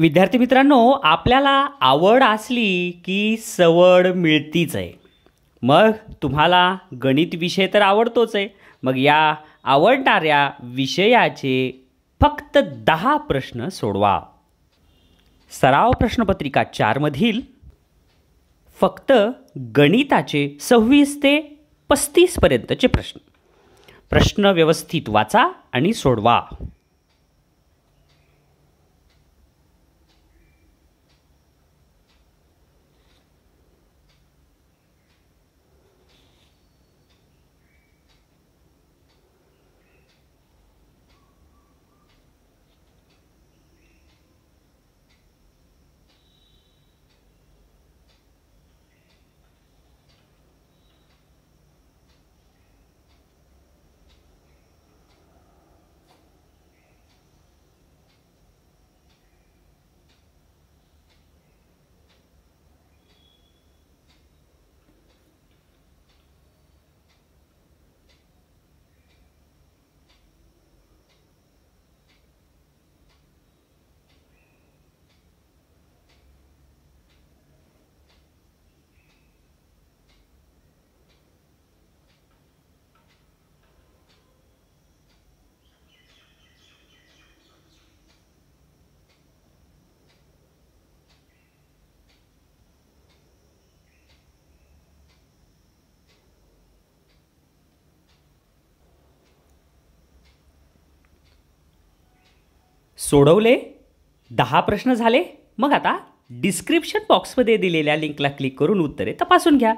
विद्यार्थी मित्रांनो आपल्याला आवड असली की सवड मिळतीच आहे मग तुम्हाला गणित विषय तर आवडतोच आहे मग या आवडणाऱ्या विषयाचे फक्त दहा प्रश्न सोडवा सराव प्रश्नपत्रिका चारमधील फक्त गणिताचे सव्वीस ते पस्तीसपर्यंतचे प्रश्न प्रश्न व्यवस्थित वाचा आणि सोडवा सोडवले दहा प्रश्न झाले मग आता डिस्क्रिप्शन बॉक्समध्ये दिलेल्या लिंकला क्लिक करून उत्तरे तपासून घ्या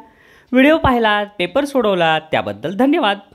व्हिडिओ पाहिलात पेपर सोडवलात त्याबद्दल धन्यवाद